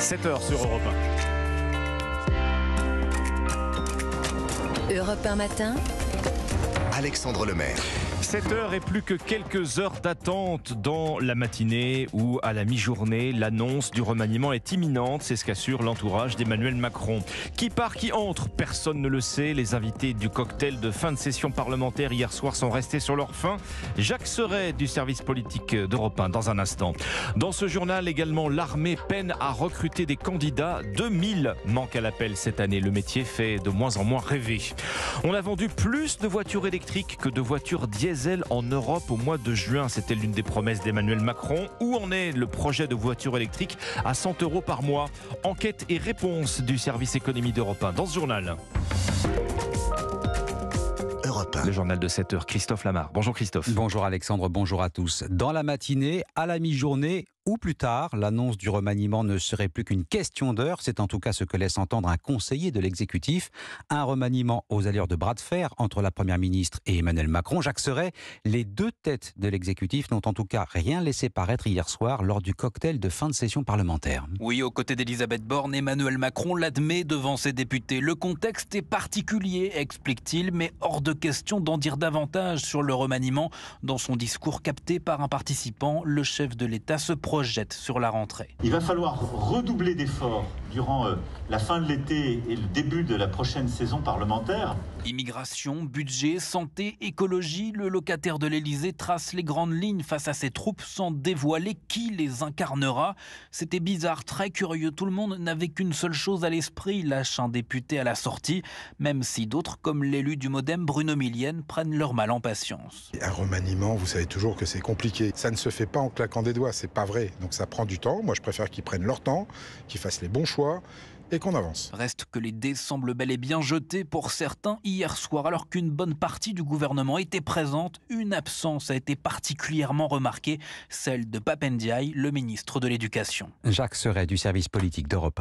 7h sur Europe 1. Europe 1 matin. Alexandre Lemaire. 7 heures et plus que quelques heures d'attente dans la matinée ou à la mi-journée, l'annonce du remaniement est imminente, c'est ce qu'assure l'entourage d'Emmanuel Macron. Qui part, qui entre, personne ne le sait. Les invités du cocktail de fin de session parlementaire hier soir sont restés sur leur faim. Jacques Serret du service politique d'Europe 1 dans un instant. Dans ce journal également, l'armée peine à recruter des candidats. 2000 manquent à l'appel cette année. Le métier fait de moins en moins rêver. On a vendu plus de voitures électriques que de voitures diesel en Europe au mois de juin. C'était l'une des promesses d'Emmanuel Macron. Où en est le projet de voiture électrique à 100 euros par mois Enquête et réponse du service économie d'Europe 1 dans ce journal. Le journal de 7 heures, Christophe Lamar. Bonjour Christophe. Bonjour Alexandre, bonjour à tous. Dans la matinée, à la mi-journée, ou plus tard, l'annonce du remaniement ne serait plus qu'une question d'heure. C'est en tout cas ce que laisse entendre un conseiller de l'exécutif. Un remaniement aux allures de bras de fer entre la première ministre et Emmanuel Macron. Jacques Serret, les deux têtes de l'exécutif n'ont en tout cas rien laissé paraître hier soir lors du cocktail de fin de session parlementaire. Oui, aux côtés d'Elisabeth Borne, Emmanuel Macron l'admet devant ses députés. Le contexte est particulier, explique-t-il, mais hors de question d'en dire davantage sur le remaniement. Dans son discours capté par un participant, le chef de l'État se prononce sur la rentrée. Il va falloir redoubler d'efforts durant euh, la fin de l'été et le début de la prochaine saison parlementaire Immigration, budget, santé, écologie, le locataire de l'Elysée trace les grandes lignes face à ses troupes sans dévoiler qui les incarnera. C'était bizarre, très curieux, tout le monde n'avait qu'une seule chose à l'esprit, lâche un député à la sortie, même si d'autres, comme l'élu du Modem Bruno Milienne prennent leur mal en patience. Un remaniement, vous savez toujours que c'est compliqué. Ça ne se fait pas en claquant des doigts, c'est pas vrai. Donc ça prend du temps. Moi, je préfère qu'ils prennent leur temps, qu'ils fassent les bons choix et qu'on avance. Reste que les dés semblent bel et bien jetés pour certains hier soir, alors qu'une bonne partie du gouvernement était présente. Une absence a été particulièrement remarquée, celle de Papendiaï, le ministre de l'Éducation. Jacques Serret du service politique d'Europe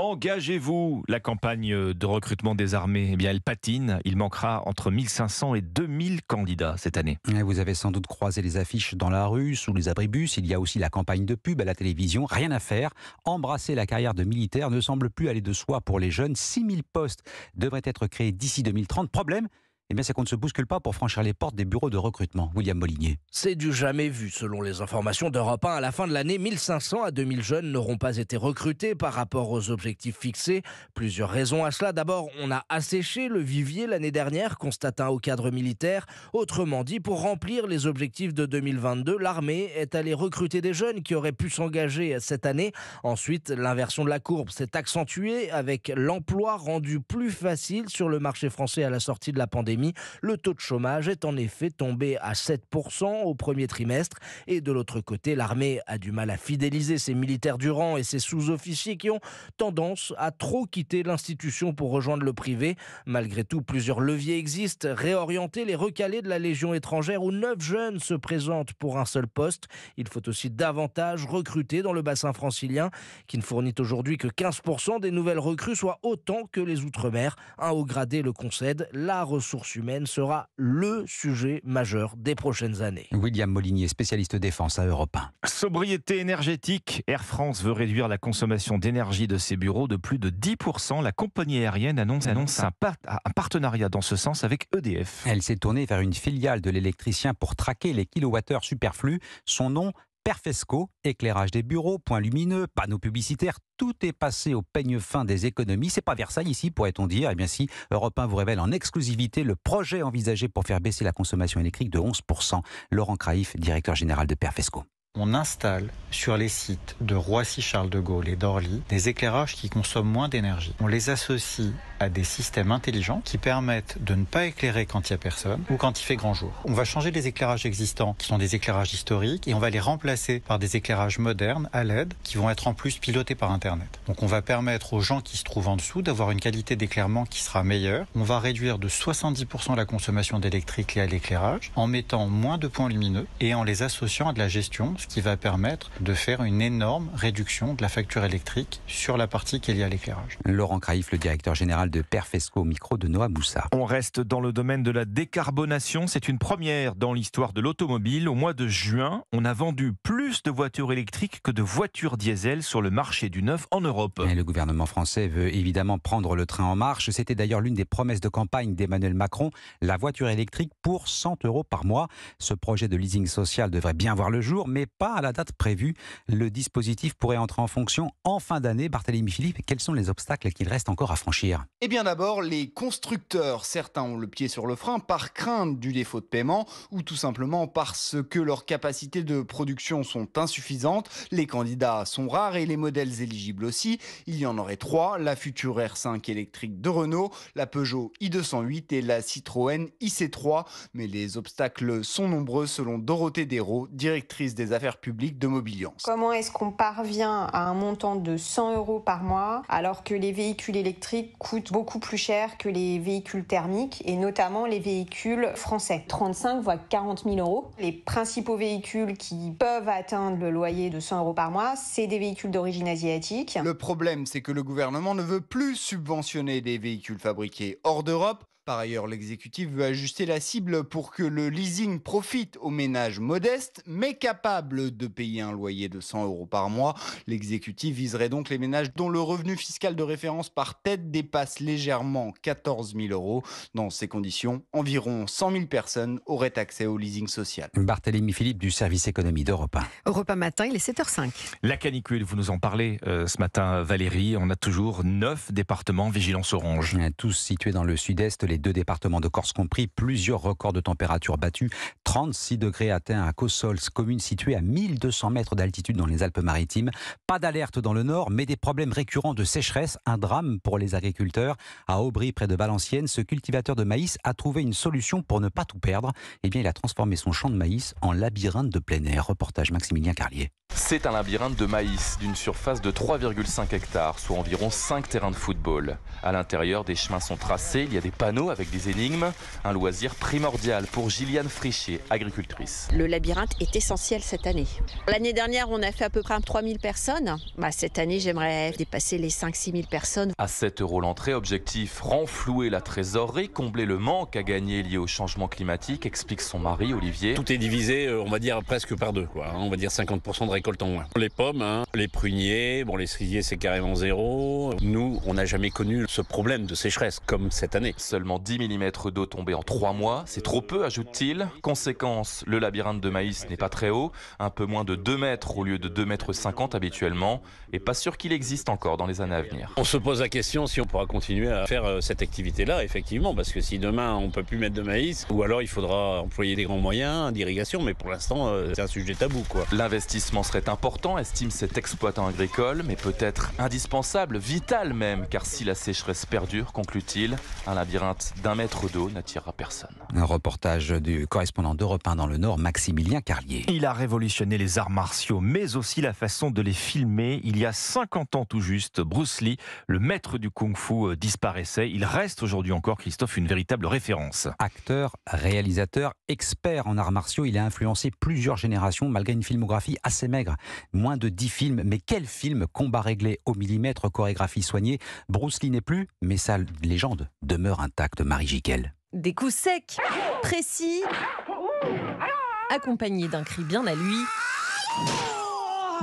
Engagez-vous La campagne de recrutement des armées, eh bien, elle patine. Il manquera entre 1500 et 2000 candidats cette année. vous avez sans doute croisé les affiches dans la rue, sous les abribus. Il y a aussi la campagne de pub à la télévision. Rien à faire. Embrasser la carrière de militaire ne semble plus aller de soi pour les jeunes. 6000 postes devraient être créés d'ici 2030. Problème eh bien, c'est qu'on ne se bouscule pas pour franchir les portes des bureaux de recrutement. William Molinier. C'est du jamais vu. Selon les informations d'Europe 1, à la fin de l'année, 1500 à 2000 jeunes n'auront pas été recrutés par rapport aux objectifs fixés. Plusieurs raisons à cela. D'abord, on a asséché le vivier l'année dernière, constatant un haut cadre militaire. Autrement dit, pour remplir les objectifs de 2022, l'armée est allée recruter des jeunes qui auraient pu s'engager cette année. Ensuite, l'inversion de la courbe s'est accentuée avec l'emploi rendu plus facile sur le marché français à la sortie de la pandémie le taux de chômage est en effet tombé à 7% au premier trimestre. Et de l'autre côté, l'armée a du mal à fidéliser ses militaires du rang et ses sous-officiers qui ont tendance à trop quitter l'institution pour rejoindre le privé. Malgré tout, plusieurs leviers existent. Réorienter les recalés de la Légion étrangère où neuf jeunes se présentent pour un seul poste. Il faut aussi davantage recruter dans le bassin francilien qui ne fournit aujourd'hui que 15% des nouvelles recrues, soit autant que les Outre-mer. Un haut gradé le concède. La ressource humaine sera le sujet majeur des prochaines années. William Molinier, spécialiste défense à Europe 1. Sobriété énergétique. Air France veut réduire la consommation d'énergie de ses bureaux de plus de 10%. La compagnie aérienne annonce, un, un partenariat dans ce sens avec EDF. Elle s'est tournée vers une filiale de l'électricien pour traquer les kilowattheures superflus. Son nom, Perfesco, éclairage des bureaux, points lumineux, panneaux publicitaires, tout est passé au peigne fin des économies. C'est pas Versailles ici, pourrait-on dire. Et eh bien si, Europe 1 vous révèle en exclusivité le projet envisagé pour faire baisser la consommation électrique de 11%. Laurent Craif, directeur général de Perfesco. On installe sur les sites de Roissy-Charles-de-Gaulle et d'Orly des éclairages qui consomment moins d'énergie. On les associe à des systèmes intelligents qui permettent de ne pas éclairer quand il n'y a personne ou quand il fait grand jour. On va changer les éclairages existants qui sont des éclairages historiques et on va les remplacer par des éclairages modernes à LED qui vont être en plus pilotés par Internet. Donc on va permettre aux gens qui se trouvent en dessous d'avoir une qualité d'éclairement qui sera meilleure. On va réduire de 70% la consommation d'électrique liée à l'éclairage en mettant moins de points lumineux et en les associant à de la gestion qui va permettre de faire une énorme réduction de la facture électrique sur la partie qui est liée à l'éclairage. Laurent Craif, le directeur général de Perfesco, micro de Noah Moussa. On reste dans le domaine de la décarbonation. C'est une première dans l'histoire de l'automobile. Au mois de juin, on a vendu plus de voitures électriques que de voitures diesel sur le marché du neuf en Europe. Et le gouvernement français veut évidemment prendre le train en marche. C'était d'ailleurs l'une des promesses de campagne d'Emmanuel Macron, la voiture électrique pour 100 euros par mois. Ce projet de leasing social devrait bien voir le jour, mais pas à la date prévue. Le dispositif pourrait entrer en fonction en fin d'année. Barthélémy Philippe, quels sont les obstacles qu'il reste encore à franchir Eh bien d'abord, les constructeurs, certains ont le pied sur le frein par crainte du défaut de paiement ou tout simplement parce que leurs capacités de production sont insuffisantes. Les candidats sont rares et les modèles éligibles aussi. Il y en aurait trois, la future R5 électrique de Renault, la Peugeot i208 et la Citroën IC3. Mais les obstacles sont nombreux selon Dorothée Desraux, directrice des affaires public de mobilience. Comment est-ce qu'on parvient à un montant de 100 euros par mois alors que les véhicules électriques coûtent beaucoup plus cher que les véhicules thermiques et notamment les véhicules français 35 voire 40 000 euros. Les principaux véhicules qui peuvent atteindre le loyer de 100 euros par mois, c'est des véhicules d'origine asiatique. Le problème, c'est que le gouvernement ne veut plus subventionner des véhicules fabriqués hors d'Europe par ailleurs, l'exécutif veut ajuster la cible pour que le leasing profite aux ménages modestes mais capables de payer un loyer de 100 euros par mois. L'exécutif viserait donc les ménages dont le revenu fiscal de référence par tête dépasse légèrement 14 000 euros. Dans ces conditions, environ 100 000 personnes auraient accès au leasing social. Barthélémy Philippe du service économie d'Europa. Europa matin, il est 7h05. La canicule, vous nous en parlez euh, ce matin Valérie, on a toujours 9 départements vigilance orange. Tous situés dans le sud-est, les deux départements de Corse compris, plusieurs records de température battus. 36 degrés atteints à Cossols, commune située à 1200 mètres d'altitude dans les Alpes-Maritimes. Pas d'alerte dans le nord, mais des problèmes récurrents de sécheresse, un drame pour les agriculteurs. À Aubry, près de Valenciennes, ce cultivateur de maïs a trouvé une solution pour ne pas tout perdre. Eh bien, il a transformé son champ de maïs en labyrinthe de plein air. Reportage Maximilien Carlier. C'est un labyrinthe de maïs d'une surface de 3,5 hectares, soit environ 5 terrains de football. À l'intérieur, des chemins sont tracés, il y a des panneaux avec des énigmes, un loisir primordial pour Gilliane Frichet, agricultrice. Le labyrinthe est essentiel cette année. L'année dernière, on a fait à peu près 3000 personnes. Bah, cette année, j'aimerais dépasser les 5-6 000 personnes. À 7 euros l'entrée, objectif renflouer la trésorerie, combler le manque à gagner lié au changement climatique, explique son mari Olivier. Tout est divisé, euh, on va dire presque par deux. Quoi. Hein. On va dire 50% de récolte Hein. Les pommes, hein. les pruniers, bon les cerisiers c'est carrément zéro. Nous, on n'a jamais connu ce problème de sécheresse comme cette année. Seulement 10 mm d'eau tombée en 3 mois, c'est trop peu, ajoute-t-il. Conséquence, le labyrinthe de maïs n'est pas très haut, un peu moins de 2 mètres au lieu de 2,50 m habituellement, et pas sûr qu'il existe encore dans les années à venir. On se pose la question si on pourra continuer à faire euh, cette activité-là, effectivement, parce que si demain on peut plus mettre de maïs, ou alors il faudra employer des grands moyens d'irrigation, mais pour l'instant euh, c'est un sujet tabou. L'investissement serait important, estime cet exploitant agricole, mais peut-être indispensable, vital même, car si la sécheresse perdure, conclut-il, un labyrinthe d'un mètre d'eau n'attirera personne. Un reportage du correspondant d'Europe 1 dans le Nord, Maximilien Carlier. Il a révolutionné les arts martiaux, mais aussi la façon de les filmer. Il y a 50 ans tout juste, Bruce Lee, le maître du kung-fu, euh, disparaissait. Il reste aujourd'hui encore, Christophe, une véritable référence. Acteur, réalisateur, expert en arts martiaux, il a influencé plusieurs générations malgré une filmographie assez maigre. Moins de 10 films, mais quel film Combat réglé au millimètre, chorégraphie soignée. Bruce Lee n'est plus, mais sa légende demeure intacte, Marie Giquel. Des coups secs, précis, accompagnés d'un cri bien à lui.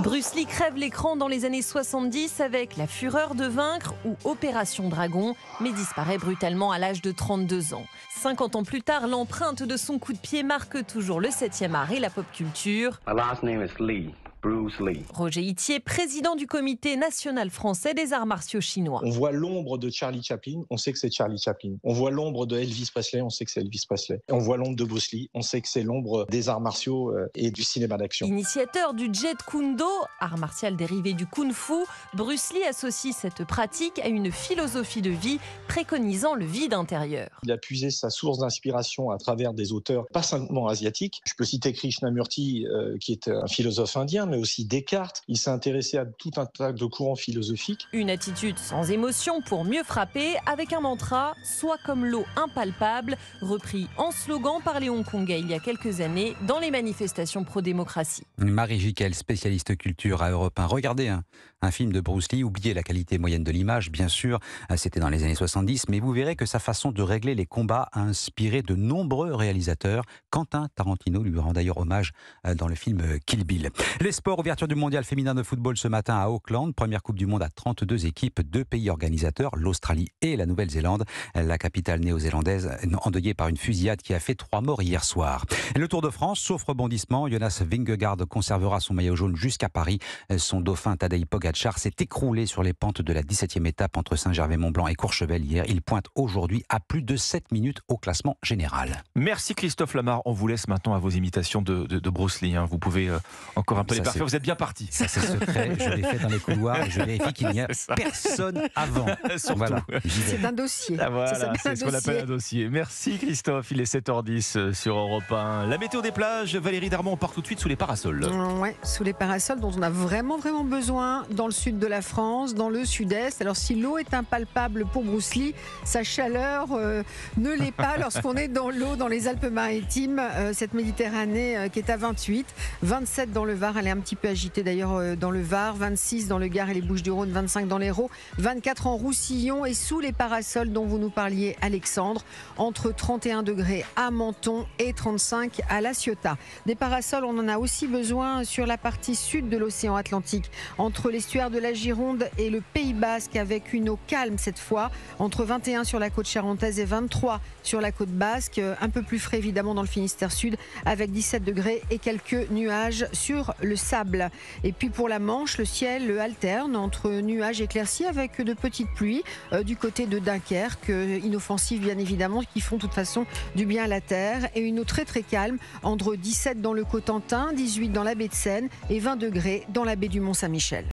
Bruce Lee crève l'écran dans les années 70 avec La Fureur de Vaincre ou Opération Dragon, mais disparaît brutalement à l'âge de 32 ans. 50 ans plus tard, l'empreinte de son coup de pied marque toujours le 7e art et la pop culture. My last name is Lee. Bruce Lee. Roger Itier, président du comité national français des arts martiaux chinois. On voit l'ombre de Charlie Chaplin, on sait que c'est Charlie Chaplin. On voit l'ombre de Elvis Presley, on sait que c'est Elvis Presley. On voit l'ombre de Bruce Lee, on sait que c'est l'ombre des arts martiaux euh, et du cinéma d'action. Initiateur du Jet Kundo, art martial dérivé du Kung Fu, Bruce Lee associe cette pratique à une philosophie de vie préconisant le vide intérieur. Il a puisé sa source d'inspiration à travers des auteurs pas simplement asiatiques. Je peux citer Krishnamurti, euh, qui est un philosophe indien, mais aussi Descartes. Il s'est intéressé à tout un tas de courants philosophiques. Une attitude sans émotion pour mieux frapper avec un mantra Sois comme l'eau impalpable, repris en slogan par les Hongkongais il y a quelques années dans les manifestations pro-démocratie. Marie Jiquel, spécialiste culture à Europe 1. Regardez hein, un film de Bruce Lee. Oubliez la qualité moyenne de l'image, bien sûr, euh, c'était dans les années 70, mais vous verrez que sa façon de régler les combats a inspiré de nombreux réalisateurs. Quentin Tarantino lui rend d'ailleurs hommage euh, dans le film euh, Kill Bill. Les sports, ouverture du mondial féminin de football ce matin à Auckland, première Coupe du Monde à 32 équipes, deux pays organisateurs, l'Australie et la Nouvelle-Zélande, la capitale néo-zélandaise endeuillée par une fusillade qui a fait trois morts hier soir. Le Tour de France, sauf rebondissement, Jonas Vingegaard conservera son maillot jaune jusqu'à Paris. Son dauphin Tadej Pogacar char s'est écroulé sur les pentes de la 17e étape entre Saint-Gervais-Mont-Blanc et Courchevel hier. Il pointe aujourd'hui à plus de 7 minutes au classement général. Merci Christophe Lamar. On vous laisse maintenant à vos imitations de, de, de Bruce Lee. Hein. Vous pouvez euh, encore un peu les parfaire. Vous êtes bien parti. Ça, c'est secret. je l'ai fait dans les couloirs et je vérifie qu'il n'y a personne avant. Voilà. C'est un dossier. Ah, c'est ce qu'on appelle un dossier. Merci Christophe. Il est 7h10 euh, sur Europe 1. La météo des plages. Valérie Darmon, part tout de suite sous les parasols. ouais, sous les parasols dont on a vraiment, vraiment besoin dans le sud de la France, dans le sud-est. Alors si l'eau est impalpable pour Bruce Lee, sa chaleur euh, ne l'est pas lorsqu'on est dans l'eau dans les Alpes-Maritimes, euh, cette Méditerranée euh, qui est à 28, 27 dans le Var, elle est un petit peu agitée d'ailleurs dans le Var, 26 dans le Gard et les Bouches-du-Rhône, 25 dans l'Hérault, 24 en Roussillon et sous les parasols dont vous nous parliez Alexandre, entre 31 degrés à Menton et 35 à La Ciotat. Des parasols, on en a aussi besoin sur la partie sud de l'océan Atlantique, entre les de la Gironde et le Pays Basque avec une eau calme cette fois, entre 21 sur la côte charentaise et 23 sur la côte basque, euh, un peu plus frais évidemment dans le Finistère Sud avec 17 degrés et quelques nuages sur le sable. Et puis pour la Manche, le ciel alterne entre nuages éclaircis avec de petites pluies euh, du côté de Dunkerque, euh, inoffensives bien évidemment, qui font de toute façon du bien à la terre et une eau très très calme entre 17 dans le Cotentin, 18 dans la baie de Seine et 20 degrés dans la baie du Mont-Saint-Michel.